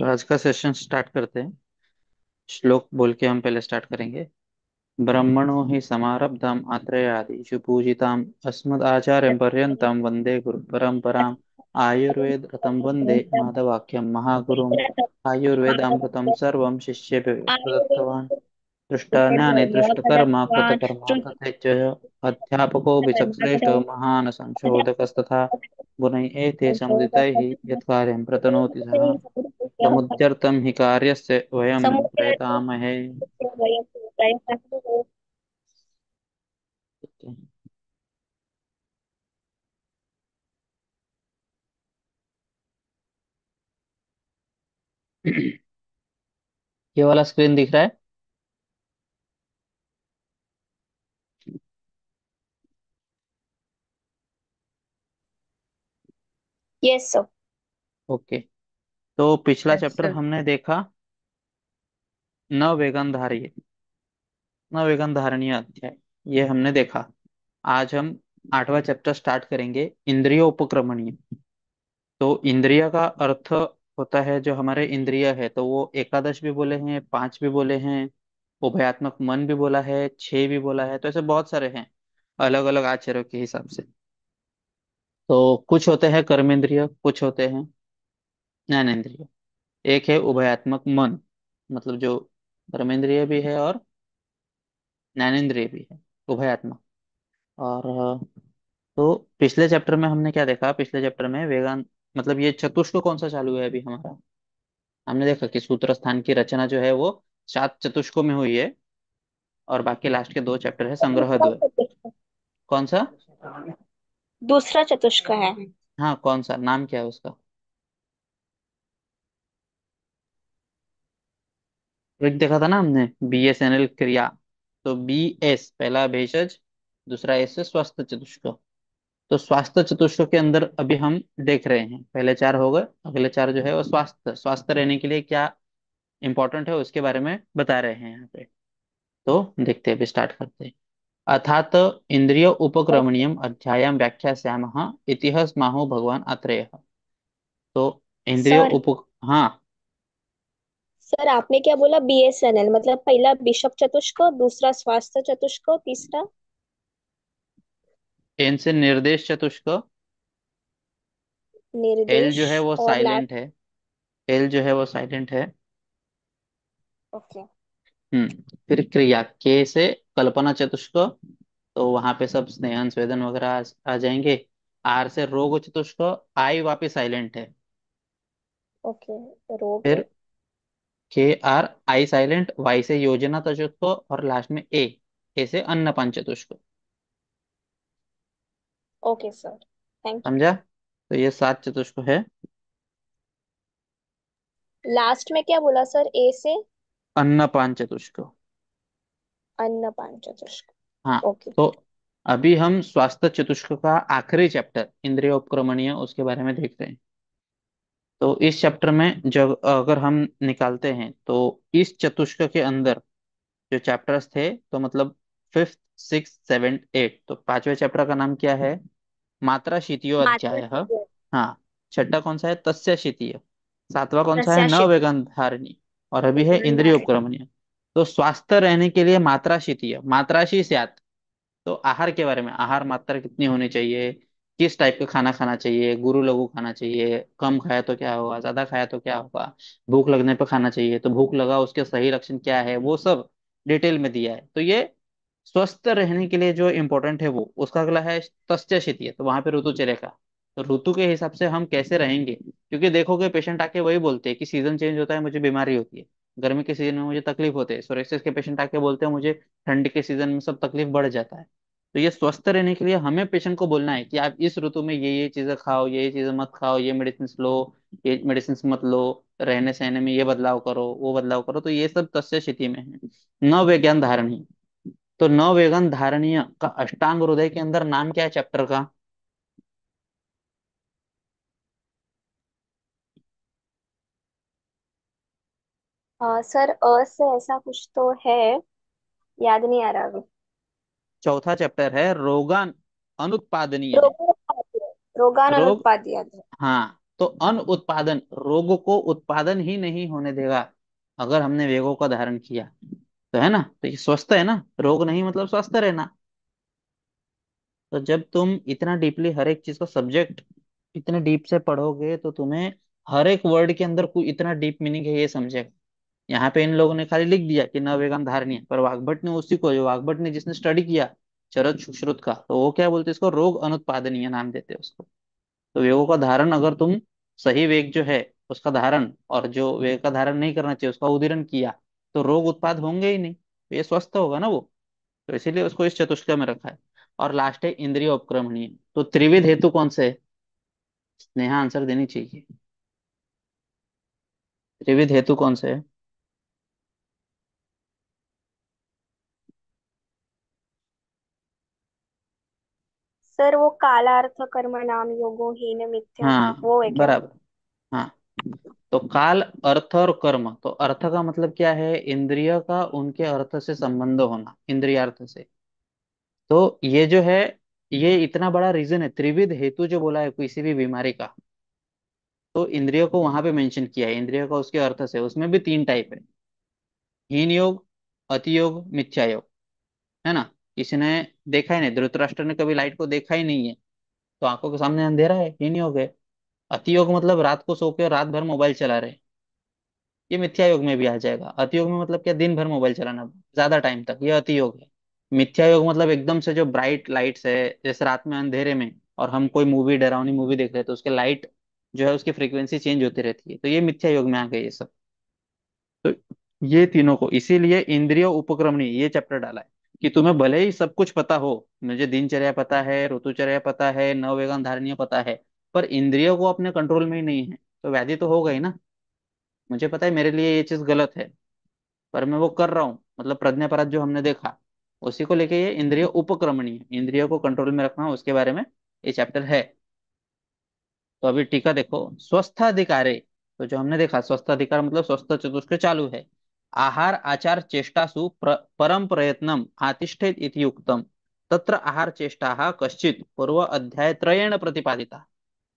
तो आज का सेशन स्टार्ट करते हैं श्लोक बोल के हम पहले स्टार्ट करेंगे ब्रह्मणो हि समारब्धम आत्रयादिषु पूजिताम अस्मद आचार्य पर्यंतम वंदे गुरु परंपरा आयुर्वेद रतं वन्दे माधवाख्यं महागुरुम् आयुर्वेदामृतं सर्वं शिष्येभ्यो दत्तवान् दृष्टान्यानि दृष्टकर्मा कृतकर्मा अध्यापको विचक्ष्रेष्ठ महान् प्रतनोति हि कार्यस्य प्रयतामहे ये वाला स्क्रीन दिख रहा है यस सर ओके तो पिछला यस चैप्टर सर हमने देखा न वेगन धारिय न धारणीय अध्याय ये हमने देखा आज हम आठवां चैप्टर स्टार्ट करेंगे इंद्रिय उपक्रमणीय तो इंद्रिय का अर्थ होता है जो हमारे इंद्रिय है तो वो एकादश भी बोले हैं पांच भी बोले हैं उभयात्मक मन भी बोला है छह भी बोला है तो ऐसे बहुत सारे हैं अलग अलग आचार्यों के हिसाब से तो कुछ होते हैं कर्मेंद्रिय कुछ होते हैं ज्ञानेन्द्रिय एक है उभयात्मक मन मतलब जो कर्मेंद्रिय भी है और ज्ञानेन्द्रिय भी है उभयात्मक और तो पिछले चैप्टर में हमने क्या देखा पिछले चैप्टर में वेगान मतलब ये चतुष्क कौन सा चालू है अभी हमारा हमने देखा कि सूत्र स्थान की रचना जो है वो सात चतुष्कों में हुई है और बाकी लास्ट के दो चैप्टर है संग्रह द्वय कौन सा दूसरा चतुष्क है हाँ कौन सा नाम क्या है उसका एक देखा था ना हमने बी एस एन एल क्रिया तो बी एस पहला भेषज दूसरा एस है स्वास्थ्य चतुष्क तो स्वास्थ्य चतुष्क के अंदर अभी हम देख रहे हैं पहले चार हो गए अगले चार जो है वो स्वास्थ्य स्वास्थ्य रहने के लिए क्या इंपॉर्टेंट है उसके बारे में बता रहे हैं यहाँ पे तो देखते हैं अभी स्टार्ट करते हैं अथात इन्द्रिय उपक्रमणीयम अध्यायाम व्याख्यास्यामः इतिहास माहो भगवान अत्रेय तो इंद्रिय उप हाँ सर आपने क्या बोला बीएसएनएल मतलब पहला बिशप चतुष्क दूसरा स्वास्थ्य चतुष्क तीसरा एन से निर्देश चतुष्क एल जो है वो और लास्ट साइलेंट है एल जो है वो साइलेंट है ओके okay. हम्म फिर क्रिया के से कल्पना चतुष्क तो वहां पे सब स्नेहन स्वेदन वगैरह आ, जाएंगे आर से रोग चतुष्क आई वापिस साइलेंट है ओके रोग फिर के आर आई साइलेंट वाई से योजना चतुष्क और लास्ट में ए ए से अन्नपान चतुष्क ओके सर थैंक यू समझा तो ये सात चतुष्क है लास्ट में क्या बोला सर ए से अन्नपान चतुष्क अन्नपान चतुष्क हाँ ओके तो अभी हम स्वास्थ्य चतुष्क का आखिरी चैप्टर इंद्रिय उपक्रमणीय उसके बारे में देखते हैं तो इस चैप्टर में जब अगर हम निकालते हैं तो इस चतुष्क के अंदर जो चैप्टर्स थे तो मतलब फिफ्थ सिक्स सेवन एट तो पांचवें चैप्टर का नाम क्या है मात्रा शीतियो अध्याय हाँ।, हाँ छठा कौन सा है तस्य शीतीय सातवां कौन सा है न वेगंधारिणी और अभी है इंद्रिय उपक्रमणीय तो स्वास्थ्य रहने के लिए थी मात्राशी से आत तो आहार के बारे में आहार मात्रा कितनी होनी चाहिए किस टाइप का खाना खाना चाहिए गुरु लघु खाना चाहिए कम खाया तो क्या होगा ज्यादा खाया तो क्या होगा भूख लगने पर खाना चाहिए तो भूख लगा उसके सही लक्षण क्या है वो सब डिटेल में दिया है तो ये स्वस्थ रहने के लिए जो इम्पोर्टेंट है वो उसका अगला है तस्य शीतीय तो वहां पे ऋतुचर्या का ऋतु के हिसाब से हम कैसे रहेंगे क्योंकि देखोगे पेशेंट आके वही बोलते हैं कि सीजन चेंज होता है मुझे बीमारी होती है गर्मी के सीजन में मुझे तकलीफ होते हैं सोरेसिस के पेशेंट आके बोलते हैं मुझे ठंड के सीजन में सब तकलीफ बढ़ जाता है तो ये स्वस्थ रहने के लिए हमें पेशेंट को बोलना है कि आप इस ऋतु में ये ये चीजें खाओ ये ये चीजें मत खाओ ये मेडिसिन लो ये मेडिसिन मत लो रहने सहने में ये बदलाव करो वो बदलाव करो तो ये सब तस्य स्थिति में है न धारणीय तो न धारणीय का अष्टांग हृदय के अंदर नाम क्या है चैप्टर का सर अ से ऐसा कुछ तो है याद नहीं आ रहा अभी चौथा चैप्टर है रोगान अनुत्पादनीय रोगान रोग अनुत्पाद याद है हाँ तो उत्पादन रोगों को उत्पादन ही नहीं होने देगा अगर हमने वेगों का धारण किया तो है ना तो ये स्वस्थ है ना रोग नहीं मतलब स्वस्थ रहना तो जब तुम इतना डीपली हर एक चीज का सब्जेक्ट इतने डीप से पढ़ोगे तो तुम्हें हर एक वर्ड के अंदर कोई इतना डीप मीनिंग है ये समझेगा यहाँ पे इन लोगों ने खाली लिख दिया कि न वेगम धारणीय पर वाग्भट ने उसी को जो ने जिसने स्टडी किया चरत सुश्रुत का तो वो क्या बोलते इसको रोग अनुत्पादनीय नाम देते उसको तो वेगों का धारण अगर तुम सही वेग जो है उसका धारण और जो वेग का धारण नहीं करना चाहिए उसका उदीरण किया तो रोग उत्पाद होंगे ही नहीं तो ये स्वस्थ होगा ना वो तो इसीलिए उसको इस चतुष्क में रखा है और लास्ट है इंद्रिय उपक्रमणीय तो त्रिविध हेतु कौन से स्नेहा आंसर देनी चाहिए त्रिविध हेतु कौन से है सर वो कालार्थ कर्म नाम योगो हीन मिथ्या हाँ वो है क्या बराबर हाँ तो काल अर्थ और कर्म तो अर्थ का मतलब क्या है इंद्रिय का उनके अर्थ से संबंध होना इंद्रियार्थ से तो ये जो है ये इतना बड़ा रीजन है त्रिविध हेतु जो बोला है किसी भी बीमारी का तो इंद्रियों को वहां पे मेंशन किया है इंद्रियों का उसके अर्थ से उसमें भी तीन टाइप है हीन योग अति योग मिथ्या योग है ना इसने देखा ही नहीं धृतराष्ट्र ने कभी लाइट को देखा ही नहीं है तो आंखों के सामने अंधेरा है ये नहीं हो गए अतियोग मतलब रात को सो के रात भर मोबाइल चला रहे ये मिथ्या योग में भी आ जाएगा अतियोग में मतलब क्या दिन भर मोबाइल चलाना ज्यादा टाइम तक ये अतियोग है मिथ्या योग मतलब एकदम से जो ब्राइट लाइट्स है जैसे रात में अंधेरे में और हम कोई मूवी डरावनी मूवी देख रहे हैं तो उसके लाइट जो है उसकी फ्रीक्वेंसी चेंज होती रहती है तो ये मिथ्या योग में आ गए ये सब तो ये तीनों को इसीलिए इंद्रिय उपक्रमणी ये चैप्टर डाला है कि तुम्हें भले ही सब कुछ पता हो मुझे दिनचर्या पता है ऋतुचर्या पता है नववेगान धारणीय पता है पर इंद्रियों को अपने कंट्रोल में ही नहीं है तो व्याधि तो हो गई ना मुझे पता है मेरे लिए ये चीज गलत है पर मैं वो कर रहा हूँ मतलब प्रज्ञापराध जो हमने देखा उसी को लेके ये इंद्रिय उपक्रमणीय इंद्रियों को कंट्रोल में रखना उसके बारे में ये चैप्टर है तो अभी टीका देखो स्वस्थ अधिकारे तो जो हमने देखा स्वस्थ अधिकार मतलब स्वस्थ चतुष्क चालू है आहार आचार चेष्टासु प्र, परम प्रयत्न आतिष्ठेत इति युक्तम तत्र आहार चेष्टा कश्चित पूर्व अध्याय त्रयण प्रतिपादिता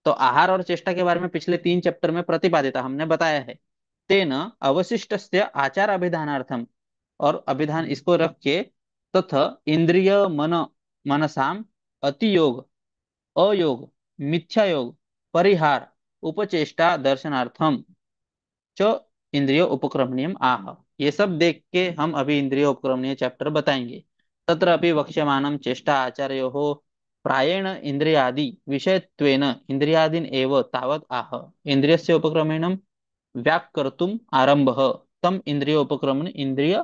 तो आहार और चेष्टा के बारे में पिछले तीन चैप्टर में प्रतिपादिता हमने बताया है तेन अवशिष्ट से आचार अभिधानार्थम और अभिधान इसको रख के तथा इंद्रिय मन मनसाम योग अयोग योग परिहार उपचेष्टा दर्शनार्थम च इंद्रिय उपक्रमणीय आह ये सब देख के हम अभी इंद्रिय उपक्रमणीय चैप्टर बताएंगे तत्र अभी वक्ष्यमाणम चेष्टा आचार्य हो प्रायण इंद्रियादि तेन इंद्रियादि एव तावत आह से उपक्रमेण व्याकर्तुम आरंभ तम इंद्रिय उपक्रमण इंद्रिय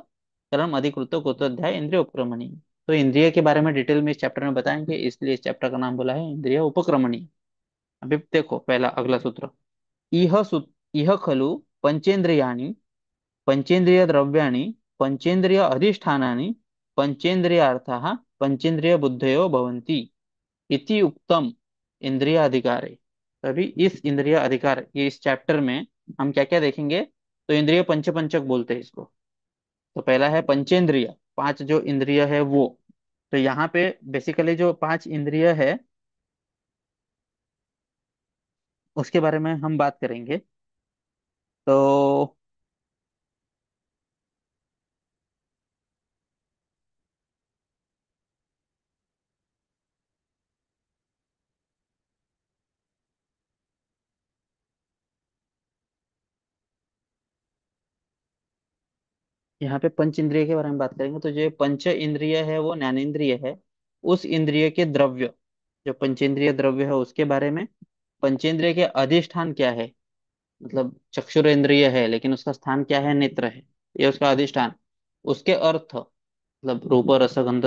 कर्म अधिकृत कृतोध्याय इंद्रिय उपक्रमणी तो इंद्रिय के बारे में डिटेल में इस चैप्टर में बताएंगे इसलिए इस चैप्टर का नाम बोला है इंद्रिय उपक्रमणी अभी देखो पहला अगला सूत्र इह सूत्र इह खलु पंचेन्द्रिया पंचेन्द्रिय द्रव्या पंचेन्द्रिय अधिष्ठानानि पंचेन्द्रियार्थाः पंचेन्द्रिय बुद्धयो इति उक्तम इंद्रिय अधिकारे अभी इस इंद्रिय अधिकार ये इस चैप्टर में हम क्या क्या देखेंगे तो इंद्रिय पंच पंचक बोलते हैं इसको तो पहला है पंचेंद्रिय पांच जो इंद्रिय है वो तो यहाँ पे बेसिकली जो पांच इंद्रिय है उसके बारे में हम बात करेंगे तो यहाँ पे पंच इंद्रिय के बारे में बात करेंगे तो जो पंच इंद्रिय है वो ज्ञानेन्द्रिय है उस इंद्रिय के द्रव्य जो पंचेंद्रिय द्रव्य है उसके बारे में पंचेंद्रिय के अधिष्ठान क्या है मतलब चक्षुर इंद्रिय है लेकिन उसका स्थान क्या है नेत्र है ये उसका अधिष्ठान उसके अर्थ मतलब रूप रसगंध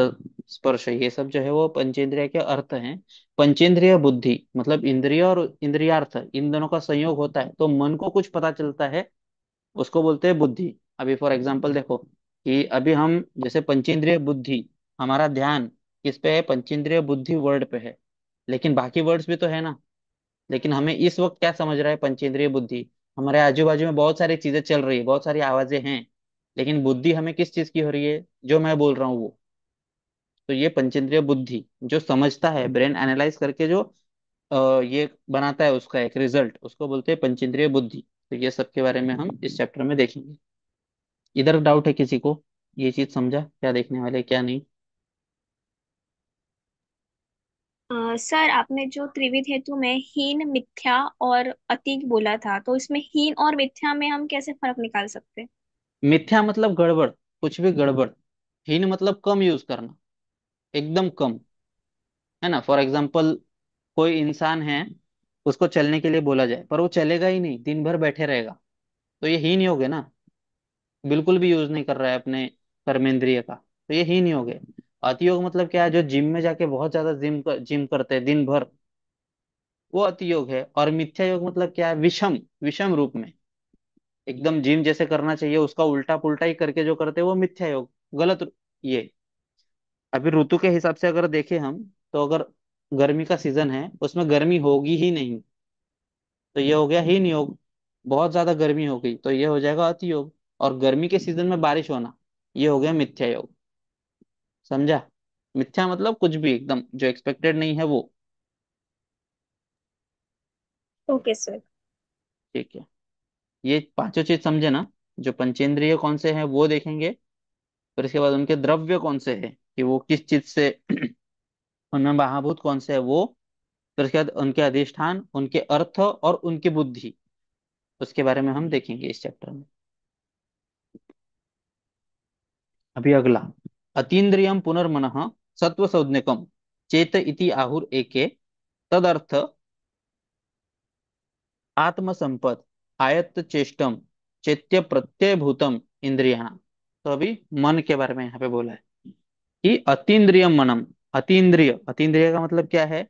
स्पर्श ये सब जो है वो पंचेंद्रिय के अर्थ हैं पंचेंद्रिय बुद्धि मतलब इंद्रिय और इंद्रियार्थ इन दोनों का संयोग होता है तो मन को कुछ पता चलता है उसको बोलते हैं बुद्धि अभी फॉर एग्जाम्पल देखो कि अभी हम जैसे पंचेंद्रिय बुद्धि हमारा ध्यान किस पे है पंचेंद्रिय बुद्धि वर्ड पे है लेकिन बाकी वर्ड्स भी तो है ना लेकिन हमें इस वक्त क्या समझ रहा है पंचेंद्रिय बुद्धि हमारे आजू बाजू में बहुत सारी चीजें चल रही है बहुत सारी आवाजें हैं लेकिन बुद्धि हमें किस चीज की हो रही है जो मैं बोल रहा हूँ वो तो ये पंचेंद्रिय बुद्धि जो समझता है ब्रेन एनालाइज करके जो आ, ये बनाता है उसका एक रिजल्ट उसको बोलते हैं पंचेंद्रिय बुद्धि तो ये सब के बारे में हम इस चैप्टर में देखेंगे इधर डाउट है किसी को ये चीज समझा क्या देखने वाले क्या नहीं सर uh, आपने जो त्रिविध हेतु में हीन मिथ्या और अतीक बोला था तो इसमें हीन और मिथ्या में हम कैसे फर्क निकाल सकते हैं मिथ्या मतलब गड़बड़ कुछ भी गड़बड़ हीन मतलब कम यूज करना एकदम कम है ना फॉर एग्जाम्पल कोई इंसान है उसको चलने के लिए बोला जाए पर वो चलेगा ही नहीं दिन भर बैठे रहेगा तो ये हीन ही हो गए ना बिल्कुल भी यूज नहीं कर रहा है अपने कर्मेंद्रिय का तो ये हीन योग है अतियोग मतलब क्या है जो जिम में जाके बहुत ज्यादा जिम कर, जिम करते हैं दिन भर वो अतियोग है और मिथ्या योग मतलब क्या है विषम विषम रूप में एकदम जिम जैसे करना चाहिए उसका उल्टा पुल्टा ही करके जो करते हैं वो मिथ्या योग गलत ये अभी ऋतु के हिसाब से अगर देखें हम तो अगर गर्मी का सीजन है उसमें गर्मी होगी ही नहीं तो ये हो गया हीन योग बहुत ज्यादा गर्मी हो गई तो ये हो जाएगा अतियोग और गर्मी के सीजन में बारिश होना ये हो गया मिथ्या योग समझा मिथ्या मतलब कुछ भी एकदम जो एक्सपेक्टेड नहीं है वो ओके सर ठीक है ये पांचों चीज समझे ना जो पंचेंद्रिय कौन से हैं वो देखेंगे फिर इसके बाद उनके द्रव्य कौन से हैं कि वो किस चीज से उनमें महाभूत कौन से है वो फिर उसके बाद उनके अधिष्ठान उनके अर्थ और उनकी बुद्धि उसके बारे में हम देखेंगे इस चैप्टर में अभी अगला अतीन्द्रियम पुनर्मन सत्व संज्ञकम चेत इति आहुर एके तदर्थ आत्मसंपद आयत्त चेष्टम चैत्य भूतम इंद्रिया तो अभी मन के बारे में यहाँ पे बोला है कि अतीन्द्रियम मनम अतीन्द्रिय अतीन्द्रिय का मतलब क्या है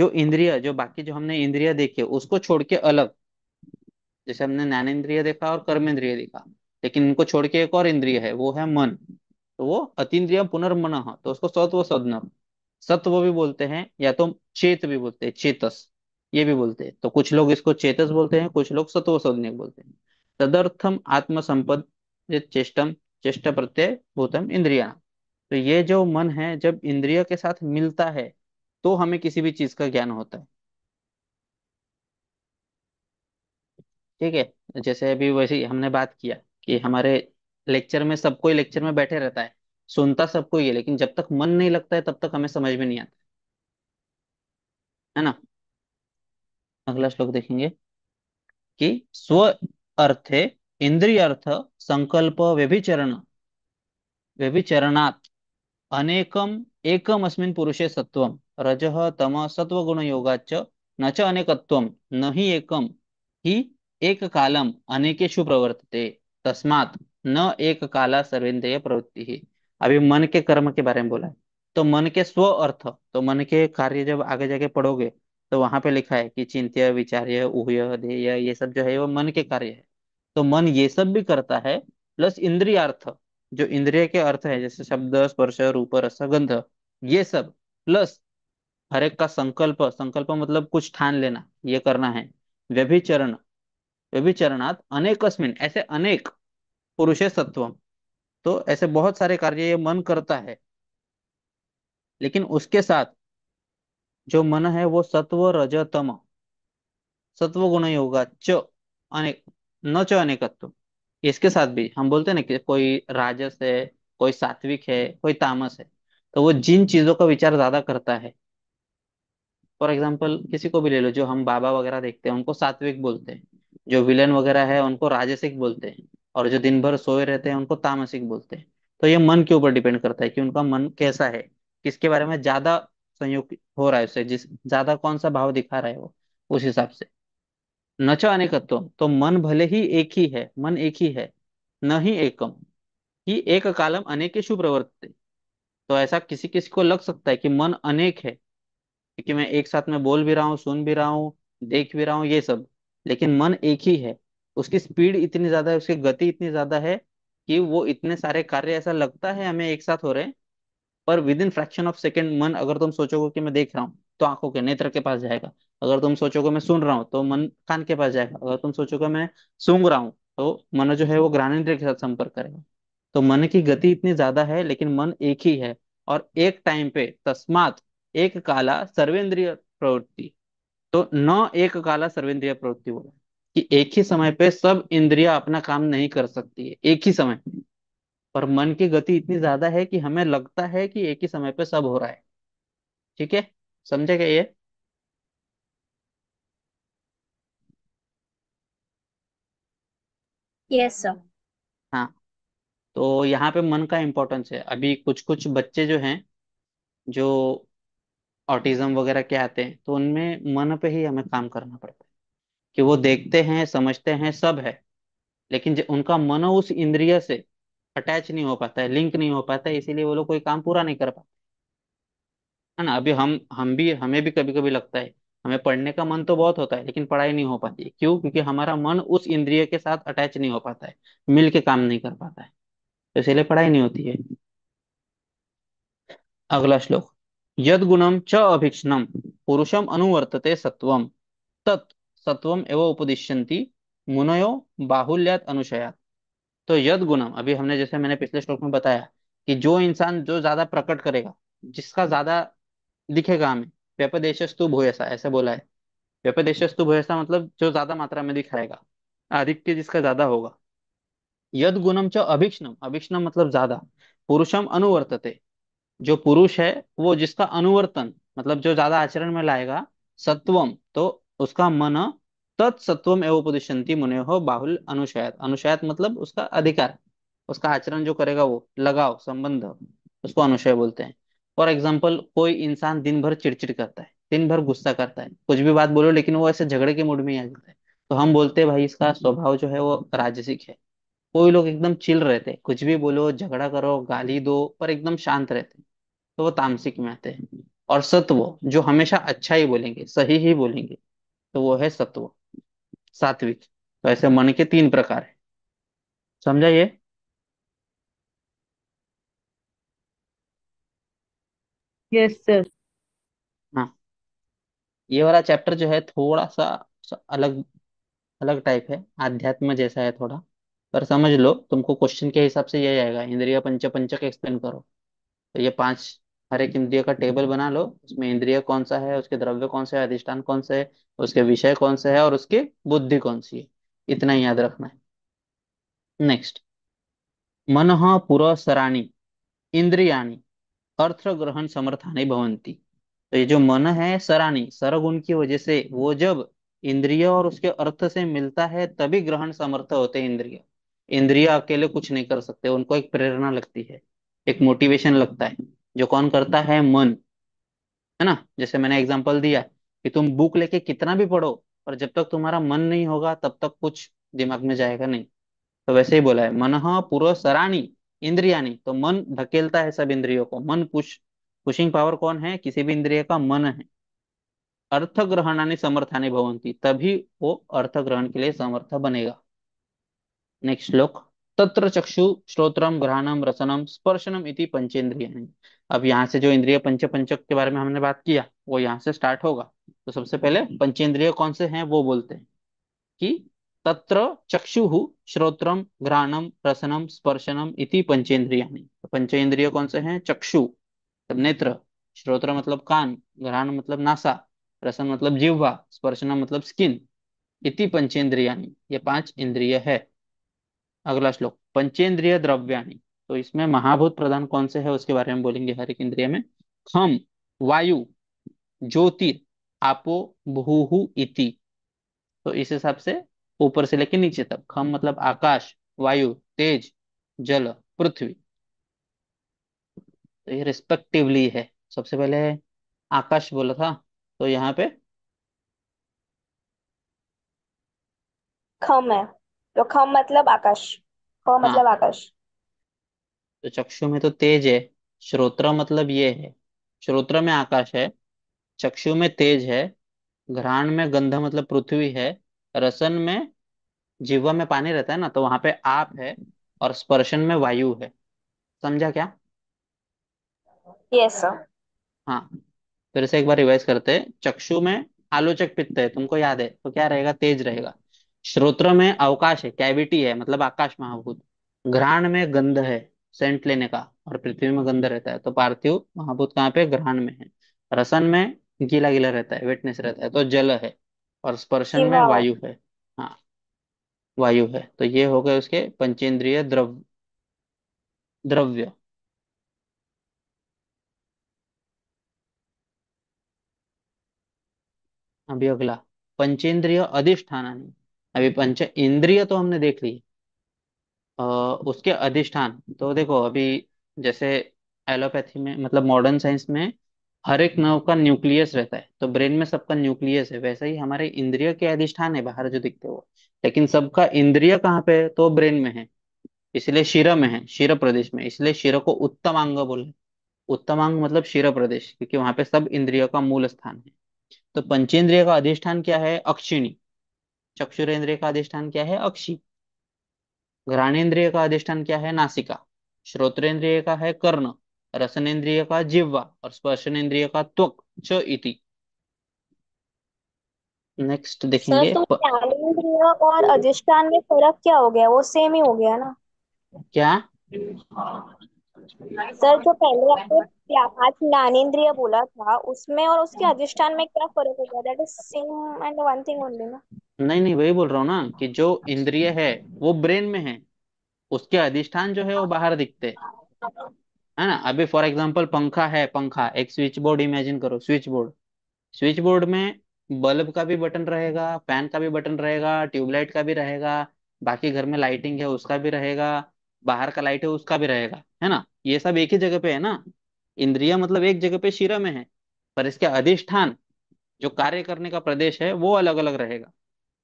जो इंद्रिय जो बाकी जो हमने इंद्रिय देखे उसको छोड़ के अलग जैसे हमने ज्ञानेन्द्रिय देखा और कर्मेंद्रिय देखा लेकिन इनको छोड़ के एक और इंद्रिय है वो है मन तो वो अतीन्द्रिय पुनर्मन तो उसको सत्व सदनम सत्व भी बोलते हैं या तो चेत भी बोलते हैं चेतस ये भी बोलते हैं तो कुछ लोग इसको चेतस बोलते हैं कुछ लोग सत्व सदनिक बोलते हैं तदर्थम आत्म संपद चेष्टम चेष्ट प्रत्यय भूतम इंद्रिया तो ये जो मन है जब इंद्रिय के साथ मिलता है तो हमें किसी भी चीज का ज्ञान होता है ठीक है जैसे अभी वैसे हमने बात किया कि हमारे लेक्चर में सब कोई लेक्चर में बैठे रहता है सुनता सब कोई है लेकिन जब तक मन नहीं लगता है तब तक हमें समझ में नहीं आता है ना अगला श्लोक देखेंगे कि स्व अर्थे इंद्रिय अर्थ संकल्प व्यभिचरण व्यभिचरणात् अनेकम एकम अस्मिन पुरुषे सत्वम रज तम सत्व गुण योगाच न च अनेकत्वम न ही एकम ही एक कालम अनेकेशु प्रवर्तते तस्मात न एक काला सर्वेंद्रिय प्रवृत्ति ही अभी मन के कर्म के बारे में बोला है तो मन के स्व अर्थ तो मन के कार्य जब आगे जाके पढ़ोगे तो वहां पे लिखा है कि चिंत्य विचार्य उहय ध्येय ये सब जो है वो मन के कार्य है तो मन ये सब भी करता है प्लस इंद्रिय अर्थ जो इंद्रिय के अर्थ है जैसे शब्द स्पर्श रूप रस गंध ये सब प्लस हरेक का संकल्प संकल्प मतलब कुछ ठान लेना ये करना है व्यभिचरण व्यभिचरणात अनेकस्मिन ऐसे अनेक पुरुषे सत्वम तो ऐसे बहुत सारे कार्य ये मन करता है लेकिन उसके साथ जो मन है वो सत्व रजतम सत्व गुण होगा च अनेक न च अनेकत्व इसके साथ भी हम बोलते हैं ना कि कोई राजस है कोई सात्विक है कोई तामस है तो वो जिन चीजों का विचार ज्यादा करता है फॉर एग्जाम्पल किसी को भी ले लो जो हम बाबा वगैरह देखते हैं उनको सात्विक बोलते हैं जो विलन वगैरह है उनको राजसिक बोलते हैं और जो दिन भर सोए रहते हैं उनको तामसिक बोलते हैं तो ये मन के ऊपर डिपेंड करता है कि उनका मन कैसा है किसके बारे में ज्यादा संयोग हो रहा है उससे जिस ज्यादा कौन सा भाव दिखा रहा है वो उस हिसाब से न चो अनेकत्व तो मन भले ही एक ही है मन एक ही है न ही एकम ही एक कालम अनेकेशु प्रवर्तते तो ऐसा किसी किसी को लग सकता है कि मन अनेक है क्योंकि मैं एक साथ में बोल भी रहा हूँ सुन भी रहा हूँ देख भी रहा हूँ ये सब लेकिन मन एक ही है उसकी स्पीड इतनी ज्यादा है उसकी गति इतनी ज्यादा है कि वो इतने सारे कार्य ऐसा लगता है हमें एक साथ हो रहे हैं पर with in fraction of second मन अगर तुम सोचोगे कि मैं देख रहा हूँ तो आंखों के नेत्र के पास जाएगा अगर तुम सोचोगे मैं सुन रहा हूँ तो मन कान के पास जाएगा अगर तुम सोचोगे मैं सूंघ रहा हूँ तो मन जो है वो ग्रानेन्द्र के साथ संपर्क करेगा तो मन की गति इतनी ज्यादा है लेकिन मन एक ही है और एक टाइम पे तस्मात एक काला सर्वेंद्रिय प्रवृत्ति तो न एक काला सर्वेंद्रिय प्रवृत्ति बोला कि एक ही समय पे सब इंद्रिया अपना काम नहीं कर सकती है एक ही समय पर मन की गति इतनी ज्यादा है कि हमें लगता है कि एक ही समय पे सब हो रहा है ठीक है समझे क्या ये यस सर हाँ तो यहाँ पे मन का इम्पोर्टेंस है अभी कुछ कुछ बच्चे जो हैं जो ऑटिज्म वगैरह के आते हैं तो उनमें मन पे ही हमें काम करना पड़ता है कि वो देखते हैं समझते हैं सब है लेकिन उनका मन उस इंद्रिय से अटैच नहीं हो पाता है लिंक नहीं हो पाता है इसीलिए वो लोग कोई काम पूरा नहीं कर पाते है ना अभी हम हम भी हमें भी कभी कभी लगता है हमें पढ़ने का मन तो बहुत होता है लेकिन पढ़ाई नहीं हो पाती है क्यों क्योंकि हमारा मन उस इंद्रिय के साथ अटैच नहीं हो पाता है मिल के काम नहीं कर पाता है तो इसीलिए पढ़ाई नहीं होती है अगला श्लोक यद गुणम च अभिक्षणम पुरुषम अनुवर्तते सत्वम तत् सत्वम एवं उपदिश्यंति मुनयो बाहुल्यात अनुशयात तो यद गुणम अभी हमने जैसे मैंने पिछले श्लोक में बताया कि जो इंसान जो ज्यादा प्रकट करेगा जिसका ज्यादा दिखेगा हमें व्यपदेशस्तु भूयसा ऐसे बोला है व्यपदेशस्तु भूयसा मतलब जो ज्यादा मात्रा में दिखाएगा आधिक्य जिसका ज्यादा होगा यद गुणम च अभिक्षणम अभिक्षणम मतलब ज्यादा पुरुषम अनुवर्तते जो पुरुष है वो जिसका अनुवर्तन मतलब जो ज्यादा आचरण में लाएगा सत्वम तो उसका मन तत्सत्वम एवं उपदिशंति मुने हो बाहुल अनुशायत अनुशायत मतलब उसका अधिकार उसका आचरण जो करेगा वो लगाव संबंध उसको अनुशय बोलते हैं फॉर एग्जाम्पल कोई इंसान दिन भर चिड़चिड़ करता है दिन भर गुस्सा करता है कुछ भी बात बोलो लेकिन वो ऐसे झगड़े के मूड में ही आ जाता है तो हम बोलते हैं भाई इसका स्वभाव जो है वो राजसिक है कोई लोग एकदम चिल रहते कुछ भी बोलो झगड़ा करो गाली दो पर एकदम शांत रहते तो वो तामसिक में आते हैं और सत्व जो हमेशा अच्छा ही बोलेंगे सही ही बोलेंगे तो वो है सत्व सात्विक तो ऐसे मन के तीन प्रकार है समझा ये यस yes, सर हाँ ये वाला चैप्टर जो है थोड़ा सा अलग अलग टाइप है आध्यात्म जैसा है थोड़ा पर समझ लो तुमको क्वेश्चन के हिसाब से ये आएगा इंद्रिय पंच पंचक एक्सप्लेन करो तो ये पांच हर एक इंद्रिय का टेबल बना लो उसमें इंद्रिय कौन सा है उसके द्रव्य कौन से है अधिष्ठान कौन से है उसके विषय कौन से है और उसकी बुद्धि कौन सी है इतना ही याद रखना है नेक्स्ट मन सराणी इंद्रियाणी अर्थ ग्रहण समर्थानी भवंती तो ये जो मन है सराणी सरगुण की वजह से वो जब इंद्रिय और उसके अर्थ से मिलता है तभी ग्रहण समर्थ होते इंद्रिय इंद्रिय अकेले कुछ नहीं कर सकते उनको एक प्रेरणा लगती है एक मोटिवेशन लगता है जो कौन करता है मन है ना जैसे मैंने एग्जाम्पल दिया कि तुम बुक लेके कितना भी पढ़ो पर जब तक तुम्हारा मन नहीं होगा तब तक कुछ दिमाग में जाएगा नहीं तो वैसे ही बोला है मन पूर्व सराणी इंद्रियानी तो मन धकेलता है सब इंद्रियों को मन पुश पुशिंग पावर कौन है किसी भी इंद्रिय का मन है अर्थ ग्रहणानी समर्थानी भवंती तभी वो अर्थ ग्रहण के लिए समर्थ बनेगा नेक्स्ट श्लोक तत्र चक्षु श्रोत्रम ग्रहणम रसनम स्पर्शनम इति पंचेन्द्रिय अब यहाँ से जो इंद्रिय पंच पंचक के बारे में हमने बात किया वो यहाँ से स्टार्ट होगा तो सबसे पहले पंचेंद्रिय कौन से हैं वो बोलते हैं कि तत्र चक्षु श्रोत्रम घ्राणम रसनम स्पर्शनम इति पंचेंद्रियाणी तो पंचेंद्रिय कौन से हैं चक्षु नेत्र श्रोत्र मतलब कान घ्राण मतलब नासा रसन मतलब जिह्वा स्पर्शनम मतलब स्किन इति पंचेंद्रिया ये पांच इंद्रिय है अगला श्लोक पंचेंद्रिय द्रव्याणी तो इसमें महाभूत प्रधान कौन से है उसके बारे में बोलेंगे हर एक इंद्रिय में खम वायु ज्योति आपो भूहु इति तो इस हिसाब से ऊपर से लेके नीचे तक खम मतलब आकाश वायु तेज जल पृथ्वी तो ये रिस्पेक्टिवली है सबसे पहले आकाश बोला था तो यहाँ पे खम है तो ख मतलब आकाश ख हाँ मतलब आकाश तो चक्षु में तो तेज है श्रोत्र मतलब ये है श्रोत्र में आकाश है चक्षु में तेज है घ्राण में गंध मतलब पृथ्वी है रसन में जीवा में पानी रहता है ना तो वहां पे आप है और स्पर्शन में वायु है समझा क्या यस सर हाँ फिर से एक बार रिवाइज करते हैं चक्षु में आलोचक पित्त है तुमको याद है तो क्या रहेगा तेज रहेगा श्रोत्र में अवकाश है कैविटी है मतलब आकाश महाभूत घ्राण में गंध है सेंट लेने का और पृथ्वी में गंध रहता है तो पार्थिव महाभूत कहाँ पे घ्राण में है रसन में गीला गीला रहता है वेटनेस रहता है तो जल है और स्पर्शन में वायु है हाँ वायु है तो ये हो गए उसके पंचेंद्रिय द्रव द्रव्य अभी अगला पंचेंद्रिय अधिष्ठानानी अभी पंच इंद्रिय तो हमने देख ली अ, उसके अधिष्ठान तो देखो अभी जैसे एलोपैथी में मतलब मॉडर्न साइंस में हर एक नर्व का न्यूक्लियस रहता है तो ब्रेन में सबका न्यूक्लियस है वैसे ही हमारे इंद्रिय के अधिष्ठान है बाहर जो दिखते हो लेकिन सबका इंद्रिय कहाँ पे है तो ब्रेन में है इसलिए शिरा में है शिरा प्रदेश में इसलिए शिरा को उत्तम अंग बोले अंग मतलब शिरा प्रदेश क्योंकि वहां पे सब इंद्रियों का मूल स्थान है तो पंचेंद्रिय का अधिष्ठान क्या है अक्षिणी चक्षुरेंद्रिय का अधिष्ठान क्या है अक्षी घ्राणेन्द्रिय का अधिष्ठान क्या है नासिका श्रोत्रेंद्रिय का है कर्ण रसनेन्द्रिय का जिह्वा और स्पर्शनेन्द्रिय का त्वक च इति नेक्स्ट देखेंगे सर तो ज्ञानेंद्रिय और अधिष्ठान में फर्क क्या हो गया वो सेम ही हो गया ना क्या सर जो पहले आपको व्यापार ज्ञानेन्द्रिय बोला था उसमें और उसके हाँ। अधिष्ठान में क्या फर्क होगा that is same and one thing only ना नहीं नहीं वही बोल रहा हूँ ना कि जो इंद्रिय है वो ब्रेन में है उसके अधिष्ठान जो है वो बाहर दिखते है ना अभी फॉर एग्जांपल पंखा है पंखा एक स्विच बोर्ड इमेजिन करो स्विच बोर्ड स्विच बोर्ड में बल्ब का भी बटन रहेगा फैन का भी बटन रहेगा ट्यूबलाइट का भी रहेगा बाकी घर में लाइटिंग है उसका भी रहेगा बाहर का लाइट है उसका भी रहेगा है ना ये सब एक ही जगह पे है ना इंद्रिया मतलब एक जगह पे शिरा में है पर इसके अधिष्ठान जो कार्य करने का प्रदेश है वो अलग अलग रहेगा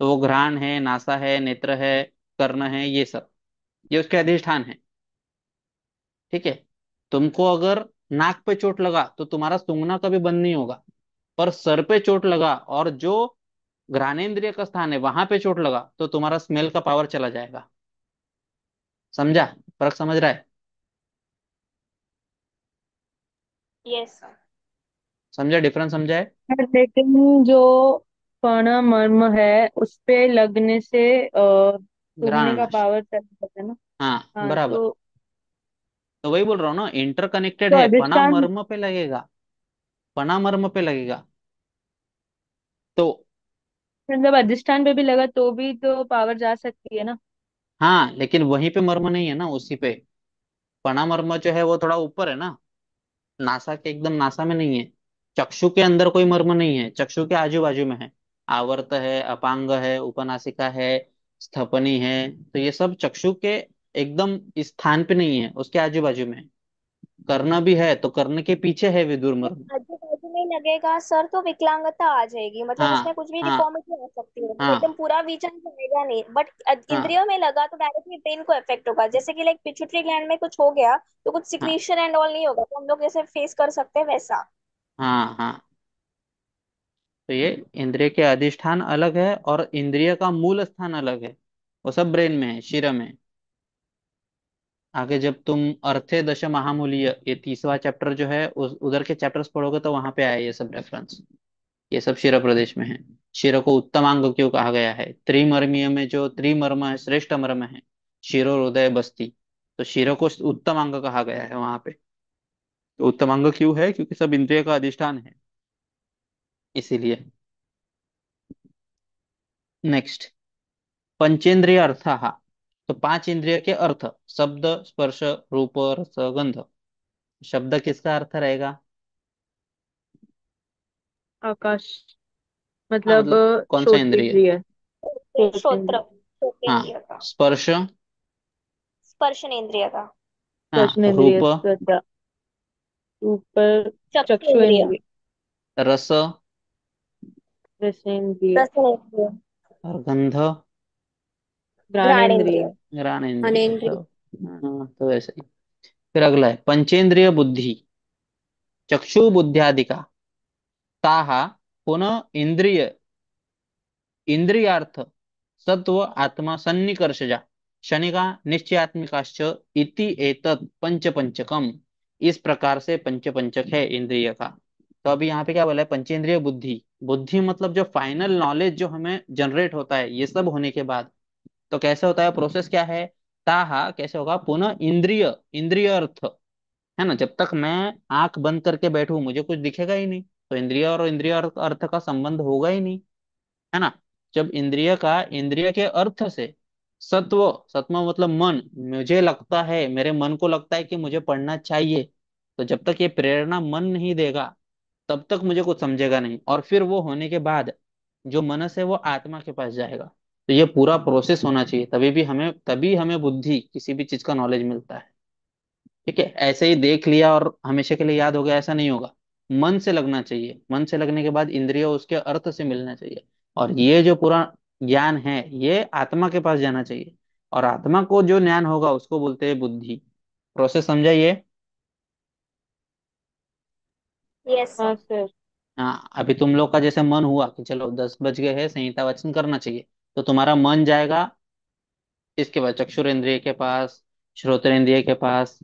तो वो घ्राण है नासा है नेत्र है कर्ण है ये सब ये उसके अधिष्ठान है ठीक है तुमको अगर नाक पे चोट लगा तो तुम्हारा सुंगना कभी बंद नहीं होगा पर सर पे चोट लगा और जो घ्राणेन्द्रिय का स्थान है वहां पे चोट लगा तो तुम्हारा स्मेल का पावर चला जाएगा समझा फर्क समझ रहा है समझा डिफरेंस समझा है है, लेकिन जो पण मर्म है उस पे लगने से सुनने का ग्राण पावर चला जाता है ना हाँ हाँ बराबर तो तो वही बोल रहा हूँ ना इंटरकनेक्टेड तो है पना अधिष्ठान मर्म पे लगेगा पना मर्म पे लगेगा तो जब अधिष्ठान पे भी लगा तो भी तो पावर जा सकती है ना हाँ लेकिन वहीं पे मर्म नहीं है ना उसी पे पना मर्म जो है वो थोड़ा ऊपर है ना नासा के एकदम नासा में नहीं है चक्षु के अंदर कोई मर्म नहीं है चक्षु के आजू बाजू में है आवर्त है अपांग है उपनासिका है स्थपनी है तो ये सब चक्षु के एकदम स्थान पे नहीं है उसके आजू बाजू में कर्ण भी है तो कर्ण के पीछे है विदुर मर्म नहीं लगेगा सर तो विकलांगता आ जाएगी मतलब हाँ, उसमें कुछ भी डिफॉर्मिटी हाँ, आ सकती है हाँ, पूरा विजन जाएगा तो नहीं बट हाँ। इंद्रियों में लगा तो डायरेक्टली ब्रेन को इफेक्ट होगा जैसे कि लाइक पिचुटरी ग्लैंड में कुछ हो गया तो कुछ सिक्रीशन एंड ऑल नहीं होगा तो हम लोग जैसे फेस कर सकते हैं वैसा हाँ हाँ तो ये इंद्रिय के अधिष्ठान अलग है और इंद्रिय का मूल स्थान अलग है वो सब ब्रेन में है शिरा में आगे जब तुम अर्थे दश महामूल्य ये तीसवा चैप्टर जो है उस उधर के चैप्टर्स पढ़ोगे तो वहां पे आए ये सब रेफरेंस ये सब शिरा प्रदेश में है शिरो को उत्तम अंग क्यों कहा गया है त्रिमर्मीय में जो त्रिमर्म है श्रेष्ठ मर्म है शिरो हृदय बस्ती तो शिरो को उत्तम अंग कहा गया है वहां पे तो अंग क्यों है क्योंकि सब इंद्रिय का अधिष्ठान है इसीलिए नेक्स्ट पंचेंद्रिय अर्थ तो पांच इंद्रिय के अर्थ शब्द स्पर्श रूप रस गंध शब्द किसका अर्थ रहेगा आकाश हाँ मतलब मतलब कौन सा इंद्रिय इंद्रिय श्रोत्र श्रोत्र इंद्रिय हाँ स्पर्श का स्पर्श इंद्रिय का हाँ दर्शन इंद्रिय रूप श्रद्धा ऊपर चक्षु चक्षुरेंद्रिय इंद्रिय रस रस इंद्रिय और गंध घ्राणेन्द्रिय घ्राणेन्द्रिय तो वैसे ही फिर अगला है पंचेंद्रिय बुद्धि चक्षु बुद्धियादिका ताहा पुनः इंद्रिय इंद्रियार्थ सत्व आत्मा सन्निकर्ष जा शनिका निश्चयात्मिकाश्च इति एतत् पंच पंचकम इस प्रकार से पंच पंचक है इंद्रिय का तो अभी यहाँ पे क्या बोला है पंचेंद्रिय बुद्धि बुद्धि मतलब जो फाइनल नॉलेज जो हमें जनरेट होता है ये सब होने के बाद तो कैसे होता है प्रोसेस हम्म। क्या है ताहा कैसे होगा पुनः इंद्रिय इंद्रिय अर्थ है ना जब तक मैं आंख बंद करके बैठू मुझे कुछ दिखेगा ही नहीं तो इंद्रिय और इंद्रिय अर्थ का संबंध होगा ही नहीं है ना जब इंद्रिय का इंद्रिय के अर्थ से सत्व सत्व मतलब मन मुझे लगता है मेरे मन को लगता है कि मुझे पढ़ना चाहिए तो जब तक ये प्रेरणा मन नहीं देगा तब तक मुझे कुछ समझेगा नहीं और फिर वो होने के बाद जो मनस है वो आत्मा के पास जाएगा तो ये पूरा प्रोसेस होना चाहिए तभी भी हमें तभी हमें बुद्धि किसी भी चीज का नॉलेज मिलता है ठीक है ऐसे ही देख लिया और हमेशा के लिए याद हो गया ऐसा नहीं होगा मन से लगना चाहिए मन से लगने के बाद इंद्रिय उसके अर्थ से मिलना चाहिए और ये जो पूरा ज्ञान है ये आत्मा के पास जाना चाहिए और आत्मा को जो ज्ञान होगा उसको बोलते हैं बुद्धि प्रोसेस समझाइए यस हाँ, हाँ अभी तुम लोग का जैसे मन हुआ कि चलो दस बज गए हैं संहिता वाचन करना चाहिए तो तुम्हारा मन जाएगा इसके बाद चक्षुर इंद्रिय के पास श्रोत्रेंद्रिय के पास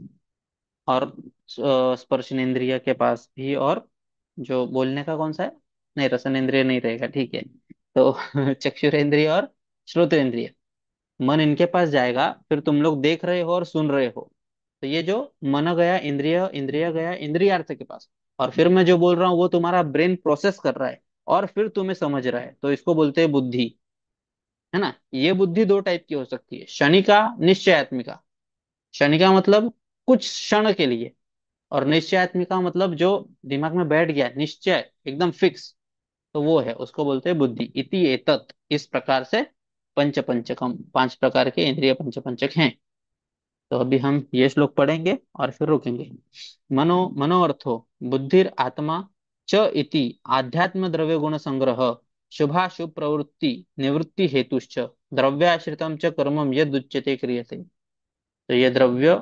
और अ, इंद्रिय के पास भी और जो बोलने का कौन सा है नहीं रसन इंद्रिय नहीं रहेगा ठीक है तो चक्षुर इंद्रिय और इंद्रिय मन इनके पास जाएगा फिर तुम लोग देख रहे हो और सुन रहे हो तो ये जो मन गया इंद्रिय इंद्रिय गया इंद्रियार्थ के पास और फिर मैं जो बोल रहा हूँ वो तुम्हारा ब्रेन प्रोसेस कर रहा है और फिर तुम्हें समझ रहा है तो इसको बोलते हैं बुद्धि है ना ये बुद्धि दो टाइप की हो सकती है क्षणिका निश्चयात्मिका क्षणिका मतलब कुछ क्षण के लिए और निश्चयात्मिका मतलब जो दिमाग में बैठ गया निश्चय एकदम फिक्स तो वो है उसको बोलते हैं बुद्धि इति एतत इस प्रकार से पंच पंचकम पांच प्रकार के इंद्रिय पंच पंचक हैं तो अभी हम ये श्लोक पढ़ेंगे और फिर रुकेंगे मनो मनोअर्थो बुद्धिर आत्मा च इति आध्यात्म द्रव्य गुण संग्रह शुभाशुभ प्रवृत्ति निवृत्ति हेतु द्रव्याश्रित कर्म कर्मम यदुच्यते क्रियते तो ये द्रव्य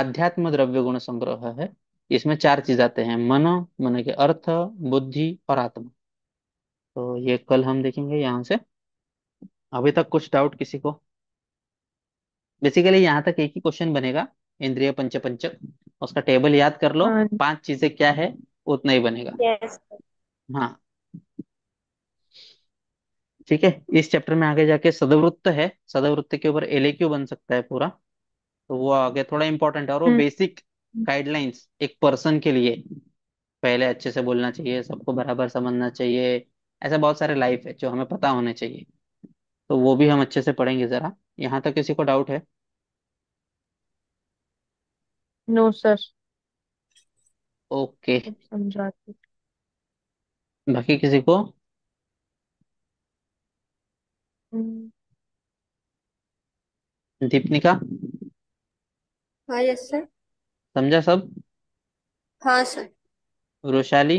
आध्यात्म द्रव्य गुण संग्रह है इसमें चार चीज आते हैं मन मन के अर्थ बुद्धि और आत्मा तो ये कल हम देखेंगे यहाँ से अभी तक कुछ डाउट किसी को बेसिकली यहाँ तक एक ही क्वेश्चन बनेगा इंद्रिय पंच पंच उसका टेबल याद कर लो हाँ पांच चीजें क्या है उतना ही बनेगा yes. हाँ ठीक है इस चैप्टर में आगे जाके सदवृत्त है सदवृत्त के ऊपर एलएक्यू बन सकता है पूरा तो वो आगे थोड़ा इंपॉर्टेंट है और वो बेसिक हम्म। गाइडलाइंस एक पर्सन के लिए पहले अच्छे से बोलना चाहिए सबको बराबर समझना चाहिए ऐसे बहुत सारे लाइफ है जो हमें पता होने चाहिए तो वो भी हम अच्छे से पढ़ेंगे जरा यहाँ तक किसी को डाउट है नो सर ओके समझाती बाकी किसी को दीपनिका हाँ यस सर समझा सब हाँ sir Roshali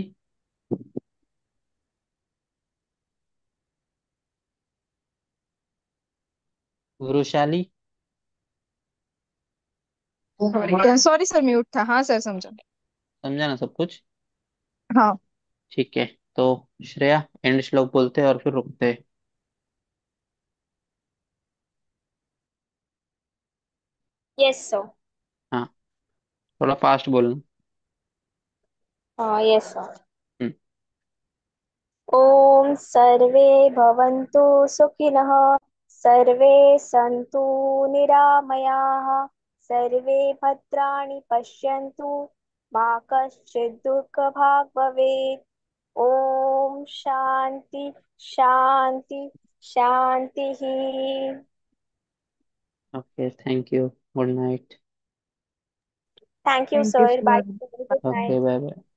Vaishali sorry sir mute था हाँ सर समझा समझा ना सब कुछ हाँ ठीक है तो श्रेया एंड श्लोक बोलते हैं और फिर रुकते हैं यस सर हाँ थोड़ा फास्ट बोलना यस हाँ, सर हम्म। ओम सर्वे भवन्तु सुखिनः सर्वे सन्तु निरामयाः सर्वे भद्राणि पश्यन्तु मा कश्चित् दुःखभाग् भवेत् ॐ शान्ति शान्ति शान्तिः okay thank you Good night. Thank you, Thank you, sir. Bye. sir. Good night. Okay, bye bye.